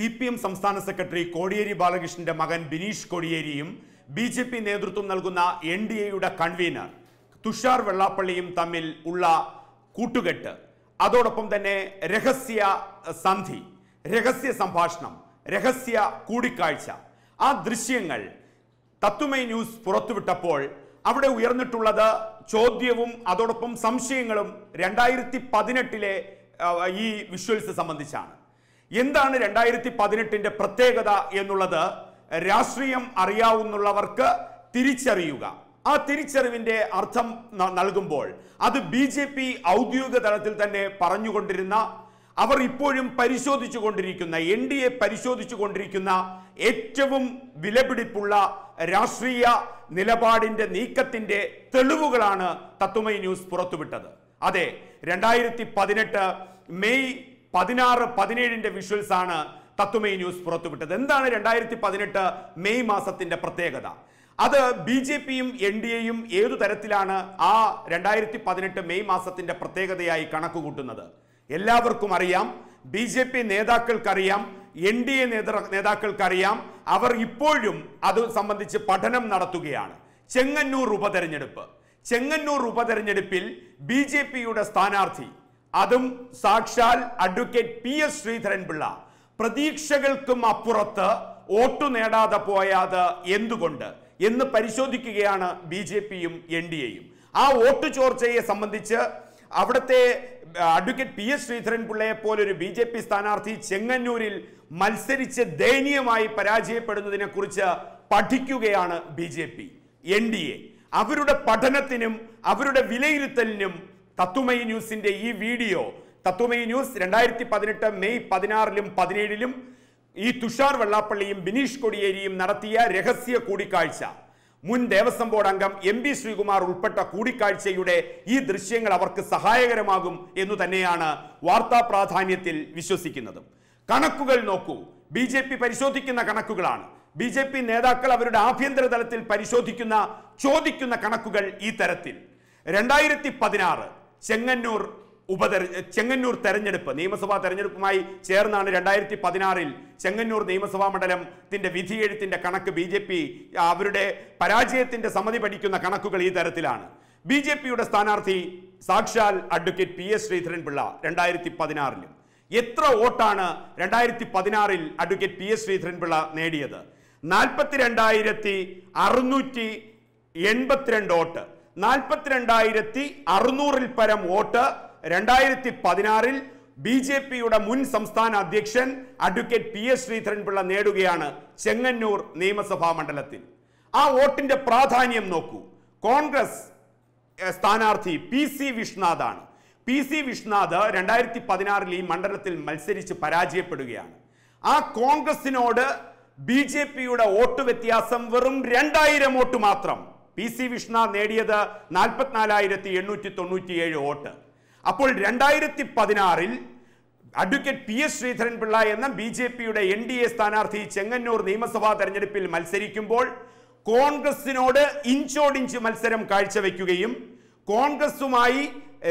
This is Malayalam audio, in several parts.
സി പി എം സംസ്ഥാന സെക്രട്ടറി കോടിയേരി ബാലകൃഷ്ണന്റെ മകൻ ബിനീഷ് കോടിയേരിയും ബി ജെ പി നേതൃത്വം നൽകുന്ന എൻ ഡി എയുടെ കൺവീനർ തുഷാർ വെള്ളാപ്പള്ളിയും തമ്മിൽ ഉള്ള കൂട്ടുകെട്ട് അതോടൊപ്പം തന്നെ രഹസ്യ സന്ധി രഹസ്യ സംഭാഷണം രഹസ്യ കൂടിക്കാഴ്ച ആ ദൃശ്യങ്ങൾ തത്വമൈ ന്യൂസ് പുറത്തുവിട്ടപ്പോൾ അവിടെ ഉയർന്നിട്ടുള്ളത് ചോദ്യവും അതോടൊപ്പം സംശയങ്ങളും രണ്ടായിരത്തി പതിനെട്ടിലെ ഈ വിഷ്വൽസ് സംബന്ധിച്ചാണ് എന്താണ് രണ്ടായിരത്തി പതിനെട്ടിന്റെ പ്രത്യേകത എന്നുള്ളത് രാഷ്ട്രീയം അറിയാവുന്നുള്ളവർക്ക് തിരിച്ചറിയുക ആ തിരിച്ചറിവിന്റെ അർത്ഥം നൽകുമ്പോൾ അത് ബി ജെ പി ഔദ്യോഗിക തലത്തിൽ തന്നെ പറഞ്ഞുകൊണ്ടിരുന്ന അവർ ഇപ്പോഴും പരിശോധിച്ചു കൊണ്ടിരിക്കുന്ന എൻ ഡി എ പരിശോധിച്ചു കൊണ്ടിരിക്കുന്ന ഏറ്റവും വിലപിടിപ്പുള്ള രാഷ്ട്രീയ നിലപാടിന്റെ നീക്കത്തിന്റെ തെളിവുകളാണ് തത്വമൈ ന്യൂസ് പുറത്തുവിട്ടത് അതെ രണ്ടായിരത്തി പതിനെട്ട് മെയ് പതിനാറ് പതിനേഴിന്റെ വിഷ്വൽസ് ആണ് തത്വമേ ന്യൂസ് പുറത്തുവിട്ടത് എന്താണ് രണ്ടായിരത്തി പതിനെട്ട് മെയ് മാസത്തിന്റെ പ്രത്യേകത അത് ബി ജെ പിയും എൻ ഡി എയും ഏതു തരത്തിലാണ് ആ രണ്ടായിരത്തി പതിനെട്ട് മെയ് മാസത്തിന്റെ പ്രത്യേകതയായി കണക്കുകൂട്ടുന്നത് എല്ലാവർക്കും അറിയാം ബി ജെ പി നേതാക്കൾക്കറിയാം എൻ ഡി എ നേതാക്കൾക്കറിയാം അവർ ഇപ്പോഴും അത് സംബന്ധിച്ച് പഠനം നടത്തുകയാണ് ചെങ്ങന്നൂർ ഉപതെരഞ്ഞെടുപ്പ് ചെങ്ങന്നൂർ ഉപതെരഞ്ഞെടുപ്പിൽ ബി ജെ പിയുടെ സ്ഥാനാർത്ഥി അതും സാക്ഷാൽ അഡ്വക്കേറ്റ് പി എസ് ശ്രീധരൻപിള്ള പ്രതീക്ഷകൾക്കും അപ്പുറത്ത് വോട്ടു നേടാതെ പോയാത് എന്തുകൊണ്ട് എന്ന് പരിശോധിക്കുകയാണ് ബി ജെ പിയും എൻ ഡി എയും ആ വോട്ട് ചോർച്ചയെ സംബന്ധിച്ച് അവിടുത്തെ അഡ്വക്കേറ്റ് പി എസ് ശ്രീധരൻപിള്ളയെ പോലൊരു ബി ജെ പി സ്ഥാനാർത്ഥി ചെങ്ങന്നൂരിൽ മത്സരിച്ച് ദയനീയമായി പരാജയപ്പെടുന്നതിനെ കുറിച്ച് പഠിക്കുകയാണ് B J P N D A അവരുടെ പഠനത്തിനും അവരുടെ വിലയിരുത്തലിനും തത്വമൈ ന്യൂസിന്റെ ഈ വീഡിയോ തത്വമൈ ന്യൂസ് രണ്ടായിരത്തി പതിനെട്ട് മെയ് പതിനാറിലും പതിനേഴിലും ഈ തുഷാർ വെള്ളാപ്പള്ളിയും ബിനീഷ് കൊടിയേരിയും നടത്തിയ രഹസ്യ കൂടിക്കാഴ്ച മുൻ ദേവസ്വം ബോർഡ് അംഗം എം പി ശ്രീകുമാർ ഉൾപ്പെട്ട കൂടിക്കാഴ്ചയുടെ ഈ ദൃശ്യങ്ങൾ അവർക്ക് സഹായകരമാകും എന്നു തന്നെയാണ് വാർത്താ പ്രാധാന്യത്തിൽ വിശ്വസിക്കുന്നത് കണക്കുകൾ നോക്കൂ ബി പരിശോധിക്കുന്ന കണക്കുകളാണ് ബി ജെ പി നേതാക്കൾ അവരുടെ ആഭ്യന്തര തലത്തിൽ പരിശോധിക്കുന്ന ചോദിക്കുന്ന കണക്കുകൾ ഈ തരത്തിൽ രണ്ടായിരത്തി പതിനാറ് ചെങ്ങന്നൂർ ഉപതെര ചെങ്ങന്നൂർ തെരഞ്ഞെടുപ്പ് നിയമസഭാ തെരഞ്ഞെടുപ്പുമായി ചേർന്നാണ് രണ്ടായിരത്തി പതിനാറിൽ ചെങ്ങന്നൂർ നിയമസഭാ മണ്ഡലത്തിന്റെ വിധിയെഴുത്തിന്റെ കണക്ക് ബി ജെ പി അവരുടെ പരാജയത്തിന്റെ സമ്മതി പഠിക്കുന്ന കണക്കുകൾ ഈ തരത്തിലാണ് ബി ജെ പിയുടെ സ്ഥാനാർത്ഥി സാക്ഷാൽ advocate P S Sreedharan Pillai രണ്ടായിരത്തി പതിനാറിലും എത്ര വോട്ടാണ് രണ്ടായിരത്തി പതിനാറിൽ advocate P S Sreedharan Pillai നേടിയത് നാൽപ്പത്തി രണ്ടായിരത്തി അറുന്നൂറ്റി എൺപത്തിരണ്ട് വോട്ട് നാൽപ്പത്തിരണ്ടായിരത്തി അറുന്നൂറിൽ പരം വോട്ട് രണ്ടായിരത്തി പതിനാറിൽ ബി ജെ പിയുടെ മുൻ സംസ്ഥാന അധ്യക്ഷൻ അഡ്വക്കേറ്റ് പി എസ് ശ്രീധരൻപിള്ള നേടുകയാണ് ചെങ്ങന്നൂർ നിയമസഭാ മണ്ഡലത്തിൽ ആ വോട്ടിന്റെ പ്രാധാന്യം നോക്കൂ കോൺഗ്രസ് സ്ഥാനാർത്ഥി പി സി ആണ് പി സി വിഷ്ണാഥ് രണ്ടായിരത്തി പതിനാറിൽ ഈ മണ്ഡലത്തിൽ മത്സരിച്ച് പരാജയപ്പെടുകയാണ് ആ കോൺഗ്രസിനോട് ബി ജെ പിയുടെ വോട്ട് വ്യത്യാസം വെറും രണ്ടായിരം വോട്ട് മാത്രം പി സി വിഷ്ണ നേടിയത് നാൽപ്പത്തിനാലായിരത്തി എണ്ണൂറ്റി തൊണ്ണൂറ്റിയേഴ് വോട്ട് അപ്പോൾ രണ്ടായിരത്തി പതിനാറിൽ advocate P S Sreedharan Pillai എന്ന ബി ജെ പിയുടെ എൻ ഡി എ സ്ഥാനാർത്ഥി ചെങ്ങന്നൂർ നിയമസഭാ തെരഞ്ഞെടുപ്പിൽ മത്സരിക്കുമ്പോൾ കോൺഗ്രസിനോട് ഇഞ്ചോടിഞ്ച് മത്സരം കാഴ്ചവെക്കുകയും കോൺഗ്രസുമായി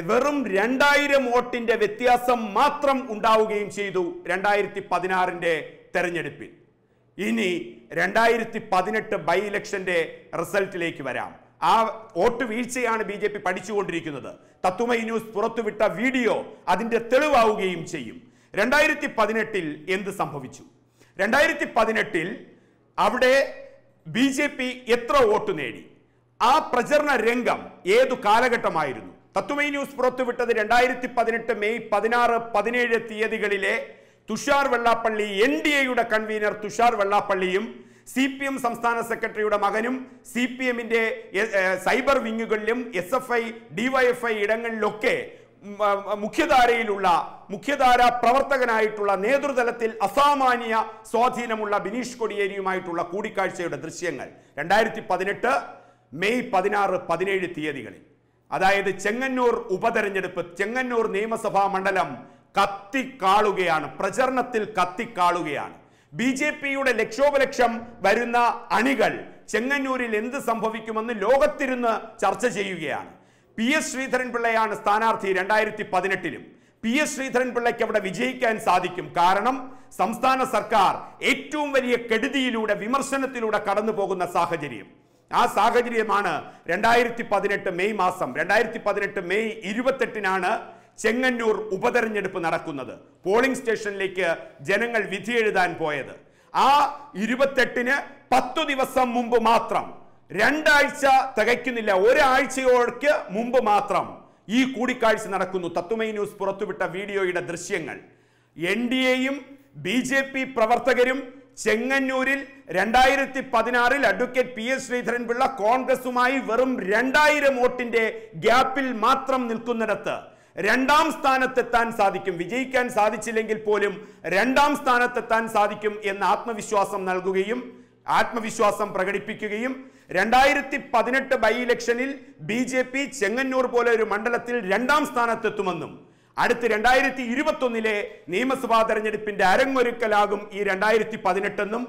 വെറും രണ്ടായിരം വോട്ടിന്റെ വ്യത്യാസം മാത്രം ഉണ്ടാവുകയും ചെയ്തു രണ്ടായിരത്തി പതിനാറിന്റെ തെരഞ്ഞെടുപ്പിൽ ഇനി രണ്ടായിരത്തി പതിനെട്ട് ബൈ ഇലക്ഷന്റെ റിസൾട്ടിലേക്ക് വരാം ആ വോട്ട് വീഴ്ചയാണ് ബി ജെ പി പഠിച്ചുകൊണ്ടിരിക്കുന്നത് തത്തുമൈ ന്യൂസ് പുറത്തുവിട്ട വീഡിയോ അതിന്റെ തെളിവാവുകയും ചെയ്യും രണ്ടായിരത്തി പതിനെട്ടിൽ എന്ത് സംഭവിച്ചു രണ്ടായിരത്തി പതിനെട്ടിൽ അവിടെ ബി ജെ പി എത്ര വോട്ട് നേടി ആ പ്രചരണ രംഗം ഏതു കാലഘട്ടമായിരുന്നു തത്തുമൈ ന്യൂസ് പുറത്തുവിട്ടത് രണ്ടായിരത്തി പതിനെട്ട് മെയ് പതിനാറ് പതിനേഴ് തീയതികളിലെ തുഷാർ വെള്ളാപ്പള്ളി എൻ ഡി എയുടെ കൺവീനർ തുഷാർ വെള്ളാപ്പള്ളിയും സി പി എം സംസ്ഥാന സെക്രട്ടറിയുടെ മകനും സി പി എമ്മിൻ്റെ സൈബർ വിങ്ങുകളിലും എസ് എഫ് ഐ ഡിവൈഎഫ്ഐ ഇടങ്ങളിലൊക്കെ മുഖ്യധാരയിലുള്ള മുഖ്യധാര പ്രവർത്തകനായിട്ടുള്ള നേതൃതലത്തിൽ അസാമാന്യ സ്വാധീനമുള്ള ബിനീഷ് കൊടിയേരിയുമായിട്ടുള്ള കൂടിക്കാഴ്ചയുടെ ദൃശ്യങ്ങൾ രണ്ടായിരത്തി പതിനെട്ട് മെയ് പതിനാറ് പതിനേഴ് തീയതികളിൽ അതായത് ചെങ്ങന്നൂർ ഉപതെരഞ്ഞെടുപ്പ് ചെങ്ങന്നൂർ നിയമസഭാ മണ്ഡലം കത്തിക്കാളുകയാണ് പ്രചരണത്തിൽ കത്തിക്കാളുകയാണ് ബി ജെ പിയുടെ ലക്ഷോപലക്ഷം വരുന്ന അണികൾ ചെങ്ങന്നൂരിൽ എന്ത് സംഭവിക്കുമെന്ന് ലോകത്തിരുന്ന് ചർച്ച ചെയ്യുകയാണ് പി എസ് ശ്രീധരൻ പിള്ളയാണ് സ്ഥാനാർത്ഥി രണ്ടായിരത്തി പതിനെട്ടിലും പി എസ് ശ്രീധരൻ പിള്ളയ്ക്ക് അവിടെ വിജയിക്കാൻ സാധിക്കും കാരണം സംസ്ഥാന സർക്കാർ ഏറ്റവും വലിയ കെടുതിയിലൂടെ വിമർശനത്തിലൂടെ കടന്നു പോകുന്ന സാഹചര്യം ആ സാഹചര്യമാണ് രണ്ടായിരത്തി പതിനെട്ട് മെയ് മാസം രണ്ടായിരത്തി പതിനെട്ട് മെയ് ഇരുപത്തെട്ടിനാണ് ചെങ്ങന്നൂർ ഉപതെരഞ്ഞെടുപ്പ് നടക്കുന്നത് പോളിംഗ് സ്റ്റേഷനിലേക്ക് ജനങ്ങൾ വിധി എഴുതാൻ പോയത് ആ ഇരുപത്തെട്ടിന് പത്തു ദിവസം മുമ്പ് മാത്രം രണ്ടാഴ്ച തികയ്ക്കുന്നില്ല ഒരാഴ്ചയോടേക്ക് മുമ്പ് മാത്രം ഈ കൂടിക്കാഴ്ച നടക്കുന്നു തത്വമൈ ന്യൂസ് പുറത്തുവിട്ട വീഡിയോയുടെ ദൃശ്യങ്ങൾ എൻ ഡി എയും ബി ജെ പി പ്രവർത്തകരും ചെങ്ങന്നൂരിൽ രണ്ടായിരത്തി പതിനാറിൽ അഡ്വക്കേറ്റ് പി എസ് ശ്രീധരൻപിള്ള കോൺഗ്രസുമായി വെറും രണ്ടായിരം വോട്ടിന്റെ ഗ്യാപ്പിൽ മാത്രം നിൽക്കുന്നിടത്ത് രണ്ടാം സ്ഥാനത്തെത്താൻ സാധിക്കും വിജയിക്കാൻ സാധിച്ചില്ലെങ്കിൽ പോലും രണ്ടാം സ്ഥാനത്തെത്താൻ സാധിക്കും എന്ന ആത്മവിശ്വാസം നൽകുകയും ആത്മവിശ്വാസം പ്രകടിപ്പിക്കുകയും രണ്ടായിരത്തി പതിനെട്ട് ബൈ ഇലക്ഷനിൽ ബി ജെ പി ചെങ്ങന്നൂർ പോലെ ഒരു മണ്ഡലത്തിൽ രണ്ടാം സ്ഥാനത്തെത്തുമെന്നും അടുത്ത് രണ്ടായിരത്തി ഇരുപത്തൊന്നിലെ നിയമസഭാ തെരഞ്ഞെടുപ്പിന്റെ അരങ്ങൊരുക്കലാകും ഈ രണ്ടായിരത്തി പതിനെട്ടെന്നും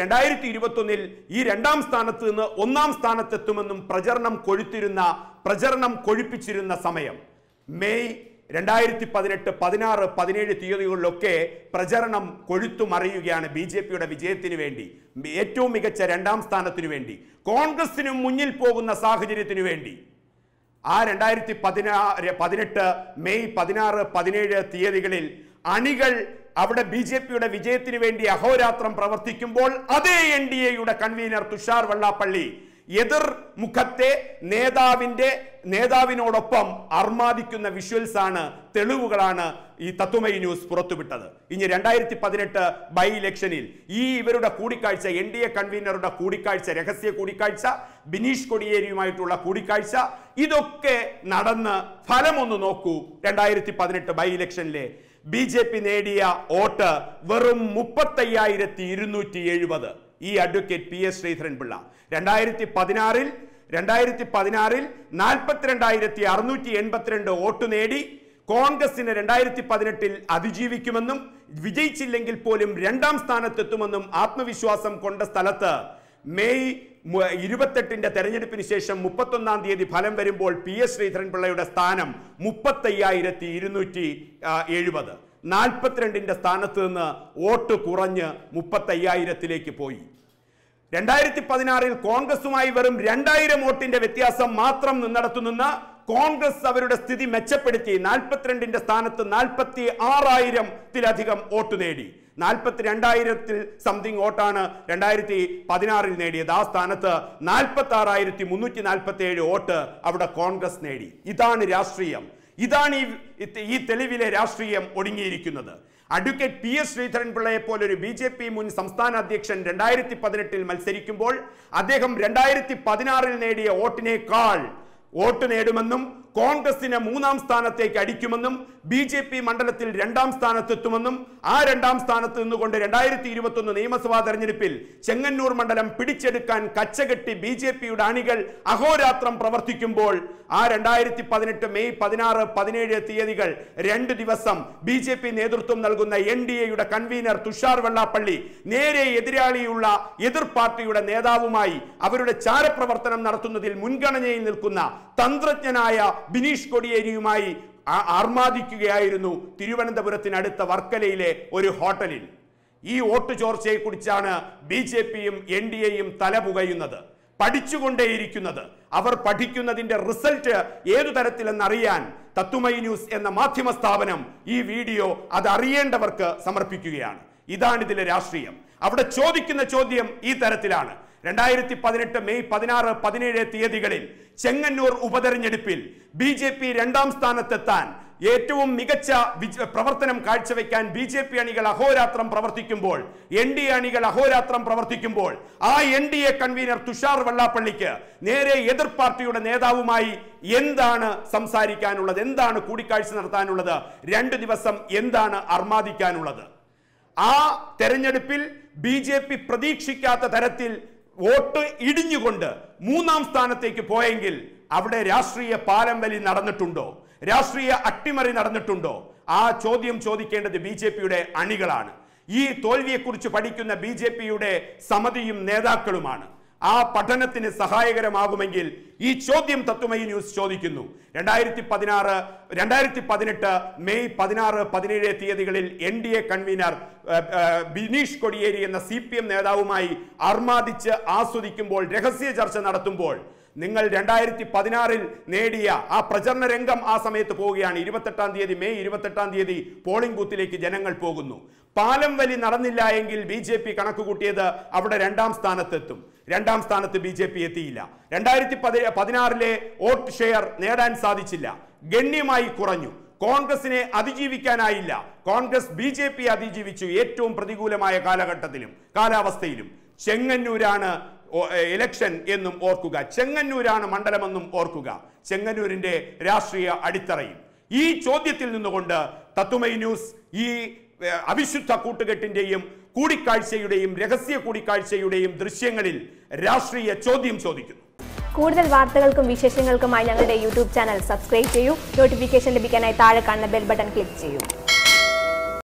രണ്ടായിരത്തി ഇരുപത്തൊന്നിൽ ഈ രണ്ടാം സ്ഥാനത്ത് നിന്ന് ഒന്നാം സ്ഥാനത്തെത്തുമെന്നും പ്രചരണം കൊഴുത്തിരുന്ന പ്രചരണം കൊഴിപ്പിച്ചിരുന്ന സമയം മെയ് രണ്ടായിരത്തി പതിനെട്ട് പതിനാറ് പതിനേഴ് തീയതികളിലൊക്കെ പ്രചരണം മറിയുകയാണ് ബി ജെ പിയുടെ വിജയത്തിനു വേണ്ടി ഏറ്റവും മികച്ച രണ്ടാം സ്ഥാനത്തിനു വേണ്ടി കോൺഗ്രസിനും മുന്നിൽ പോകുന്ന സാഹചര്യത്തിനു വേണ്ടി ആ രണ്ടായിരത്തി പതിനാറ് പതിനെട്ട് മെയ് പതിനാറ് പതിനേഴ് തീയതികളിൽ അണികൾ അവിടെ ബി ജെ പിയുടെ വിജയത്തിനു വേണ്ടി അഹോരാത്രം പ്രവർത്തിക്കുമ്പോൾ അതേ എൻ ഡി എയുടെ കൺവീനർ തുഷാർ വെള്ളാപ്പള്ളി എതിർ മുഖത്തെ നേതാവിൻ്റെ നേതാവിനോടൊപ്പം അർമാദിക്കുന്ന വിഷ്വൽസ് ആണ് തെളിവുകളാണ് ഈ തത്വമയി ന്യൂസ് പുറത്തുവിട്ടത് ഇനി രണ്ടായിരത്തി പതിനെട്ട് ബൈ ഇലക്ഷനിൽ ഈ ഇവരുടെ കൂടിക്കാഴ്ച എൻ ഡി എ കൺവീനറുടെ കൂടിക്കാഴ്ച രഹസ്യ കൂടിക്കാഴ്ച ബിനീഷ് കൊടിയേരിയുമായിട്ടുള്ള കൂടിക്കാഴ്ച ഇതൊക്കെ നടന്ന് ഫലമൊന്ന് നോക്കൂ രണ്ടായിരത്തി പതിനെട്ട് ബൈ ഇലക്ഷനിലെ ബി ജെ പി നേടിയ വോട്ട് വെറും മുപ്പത്തയ്യായിരത്തി ഇരുന്നൂറ്റി എഴുപത് ഈ അഡ്വക്കേറ്റ് പി എസ് ശ്രീധരൻപിള്ള രണ്ടായിരത്തി പതിനാറിൽ രണ്ടായിരത്തി പതിനാറിൽ നാൽപ്പത്തിരണ്ടായിരത്തി അറുന്നൂറ്റി എൺപത്തിരണ്ട് വോട്ട് നേടി കോൺഗ്രസിന് രണ്ടായിരത്തി പതിനെട്ടിൽ അതിജീവിക്കുമെന്നും വിജയിച്ചില്ലെങ്കിൽ പോലും രണ്ടാം സ്ഥാനത്തെത്തുമെന്നും ആത്മവിശ്വാസം കൊണ്ട സ്ഥലത്ത് മെയ് ഇരുപത്തെട്ടിന്റെ തെരഞ്ഞെടുപ്പിന് ശേഷം മുപ്പത്തൊന്നാം തീയതി ഫലം വരുമ്പോൾ പി എസ് ശ്രീധരൻപിള്ളയുടെ സ്ഥാനം മുപ്പത്തയ്യായിരത്തി ഇരുന്നൂറ്റി എഴുപത് നാൽപ്പത്തിരണ്ടിൻ്റെ സ്ഥാനത്ത് നിന്ന് വോട്ട് കുറഞ്ഞ് മുപ്പത്തയ്യായിരത്തിലേക്ക് പോയി രണ്ടായിരത്തി പതിനാറിൽ കോൺഗ്രസുമായി വെറും രണ്ടായിരം വോട്ടിന്റെ വ്യത്യാസം മാത്രം നിന്നിടത്തു കോൺഗ്രസ് അവരുടെ സ്ഥിതി മെച്ചപ്പെടുത്തി നാൽപ്പത്തിരണ്ടിന്റെ സ്ഥാനത്ത് നാൽപ്പത്തി ആറായിരത്തിലധികം വോട്ട് നേടി നാൽപ്പത്തി രണ്ടായിരത്തിൽ സംതിങ് വോട്ടാണ് രണ്ടായിരത്തി പതിനാറിൽ നേടിയത് ആ സ്ഥാനത്ത് നാൽപ്പത്തി ആറായിരത്തി മുന്നൂറ്റി നാൽപ്പത്തി ഏഴ് വോട്ട് അവിടെ കോൺഗ്രസ് നേടി ഇതാണ് രാഷ്ട്രീയം ഇതാണ് ഈ തെളിവിലെ രാഷ്ട്രീയം ഒടുങ്ങിയിരിക്കുന്നത് അഡ്വക്കേറ്റ് പി എസ് ശ്രീധരൻ പിള്ളയെ പോലെ ഒരു ബി ജെ പി മുൻ സംസ്ഥാന അധ്യക്ഷൻ രണ്ടായിരത്തി പതിനെട്ടിൽ മത്സരിക്കുമ്പോൾ അദ്ദേഹം രണ്ടായിരത്തി പതിനാറിൽ നേടിയ വോട്ടിനേക്കാൾ വോട്ട് നേടുമെന്നും കോൺഗ്രസിനെ മൂന്നാം സ്ഥാനത്തേക്ക് അടിക്കുമെന്നും ബി ജെ പി മണ്ഡലത്തിൽ രണ്ടാം സ്ഥാനത്തെത്തുമെന്നും ആ രണ്ടാം സ്ഥാനത്ത് നിന്നുകൊണ്ട് രണ്ടായിരത്തി ഇരുപത്തൊന്ന് നിയമസഭാ തെരഞ്ഞെടുപ്പിൽ ചെങ്ങന്നൂർ മണ്ഡലം പിടിച്ചെടുക്കാൻ കച്ചകെട്ടി ബി ജെ പിയുടെ അണികൾ അഹോരാത്രം പ്രവർത്തിക്കുമ്പോൾ ആ രണ്ടായിരത്തി പതിനെട്ട് മെയ് പതിനാറ് പതിനേഴ് തീയതികൾ രണ്ട് ദിവസം ബി ജെ പി നേതൃത്വം നൽകുന്ന എൻ ഡി എയുടെ കൺവീനർ തുഷാർ വെള്ളാപ്പള്ളി നേരെ എതിരാളിയുള്ള എതിർ പാർട്ടിയുടെ നേതാവുമായി അവരുടെ ചാരപ്രവർത്തനം നടത്തുന്നതിൽ മുൻഗണനയിൽ നിൽക്കുന്ന തന്ത്രജ്ഞനായ ബിനീഷ് കൊടിയേരിയുമായി ആർമാദിക്കുകയായിരുന്നു തിരുവനന്തപുരത്തിനടുത്ത വർക്കലയിലെ ഒരു ഹോട്ടലിൽ ഈ വോട്ട് ചോർച്ചയെക്കുറിച്ചാണ് ബി ജെ പിയും എൻ ഡി എയും തലപുകയുന്നത് പഠിച്ചുകൊണ്ടേയിരിക്കുന്നത് അവർ പഠിക്കുന്നതിന്റെ റിസൾട്ട് ഏതു തരത്തിലെന്നറിയാൻ തത്തുമൈ ന്യൂസ് എന്ന മാധ്യമ സ്ഥാപനം ഈ വീഡിയോ അത് അറിയേണ്ടവർക്ക് സമർപ്പിക്കുകയാണ് ഇതാണ് ഇതിലെ രാഷ്ട്രീയം അവിടെ ചോദിക്കുന്ന ചോദ്യം ഈ തരത്തിലാണ് രണ്ടായിരത്തി പതിനെട്ട് മെയ് പതിനാറ് പതിനേഴ് തീയതികളിൽ ചെങ്ങന്നൂർ ഉപതെരഞ്ഞെടുപ്പിൽ ബി ജെ പി രണ്ടാം സ്ഥാനത്തെത്താൻ ഏറ്റവും മികച്ച പ്രവർത്തനം കാഴ്ചവെക്കാൻ ബി ജെ പി അണികൾ അഹോരാത്രം പ്രവർത്തിക്കുമ്പോൾ എൻ ഡി എ അണികൾ അഹോരാത്രം പ്രവർത്തിക്കുമ്പോൾ ആ N D A convener Thushar വെള്ളാപ്പള്ളിക്ക് നേരെ എതിർ പാർട്ടിയുടെ നേതാവുമായി എന്താണ് സംസാരിക്കാനുള്ളത് എന്താണ് കൂടിക്കാഴ്ച നടത്താനുള്ളത് രണ്ട് ദിവസം എന്താണ് അർമാദിക്കാനുള്ളത് ആ തെരഞ്ഞെടുപ്പിൽ ബി ജെ പി പ്രതീക്ഷിക്കാത്ത തരത്തിൽ വോട്ട് ഇടിഞ്ഞുകൊണ്ട് മൂന്നാം സ്ഥാനത്തേക്ക് പോയെങ്കിൽ അവിടെ രാഷ്ട്രീയ പാലം വലി നടന്നിട്ടുണ്ടോ രാഷ്ട്രീയ അട്ടിമറി നടന്നിട്ടുണ്ടോ ആ ചോദ്യം ചോദിക്കേണ്ടത് ബി ജെ പിയുടെ അണികളാണ് ഈ തോൽവിയെക്കുറിച്ച് പഠിക്കുന്ന ബി ജെ പിയുടെ സമിതിയും നേതാക്കളുമാണ് ആ പഠനത്തിന് സഹായകരമാകുമെങ്കിൽ ഈ ചോദ്യം തത്വമയി ന്യൂസ് ചോദിക്കുന്നു രണ്ടായിരത്തി പതിനാറ് രണ്ടായിരത്തി പതിനെട്ട് മെയ് പതിനാറ് പതിനേഴ് തീയതികളിൽ N D A convener Bineesh Kodiyeri എന്ന സി പി എം നേതാവുമായി അർമാദിച്ച് ആസ്വദിക്കുമ്പോൾ രഹസ്യ ചർച്ച നടത്തുമ്പോൾ നിങ്ങൾ രണ്ടായിരത്തി പതിനാറിൽ നേടിയ ആ പ്രചരണ രംഗം ആ സമയത്ത് പോവുകയാണ് ഇരുപത്തെട്ടാം തീയതി മെയ് ഇരുപത്തെട്ടാം തീയതി പോളിംഗ് ബൂത്തിലേക്ക് ജനങ്ങൾ പോകുന്നു പാലം വലി നടന്നില്ല എങ്കിൽ ബി ജെ പി കണക്കുകൂട്ടിയത് അവിടെ രണ്ടാം സ്ഥാനത്തെത്തും രണ്ടാം സ്ഥാനത്ത് ബി ജെ പി എത്തിയില്ല രണ്ടായിരത്തി പതി പതിനാറിലെ വോട്ട് ഷെയർ നേടാൻ സാധിച്ചില്ല ഗണ്യമായി കുറഞ്ഞു കോൺഗ്രസിനെ അതിജീവിക്കാനായില്ല കോൺഗ്രസ് ബി ജെ പി അതിജീവിച്ചു ഏറ്റവും പ്രതികൂലമായ കാലഘട്ടത്തിലും കാലാവസ്ഥയിലും ചെങ്ങന്നൂരാണ് ഇലക്ഷൻ എന്നും ഓർക്കുക ചെങ്ങന്നൂരാണ് മണ്ഡലമെന്നും ഓർക്കുക ചെങ്ങന്നൂരിൻ്റെ രാഷ്ട്രീയ അടിത്തറയും ഈ ചോദ്യത്തിൽ നിന്നുകൊണ്ട് തത്തുമൈ ന്യൂസ് ഈ അവിശുദ്ധ കൂട്ടുകെട്ടിൻ്റെയും കൂടിക്കാഴ്ചയുടെയും രഹസ്യ കൂടിക്കാഴ്ചയുടെയും ദൃശ്യങ്ങളിൽ രാഷ്ട്രീയ ചോദ്യം ചോദിക്കുന്നു കൂടുതൽ വാർത്തകൾക്കും വിശേഷങ്ങൾക്കുമായി ഞങ്ങളുടെ യൂട്യൂബ് ചാനൽ സബ്സ്ക്രൈബ് ചെയ്യൂ നോട്ടിഫിക്കേഷൻ ലഭിക്കാനായി താഴെ കാണുന്ന ബെൽ ബട്ടൺ ക്ലിക്ക് ചെയ്യൂ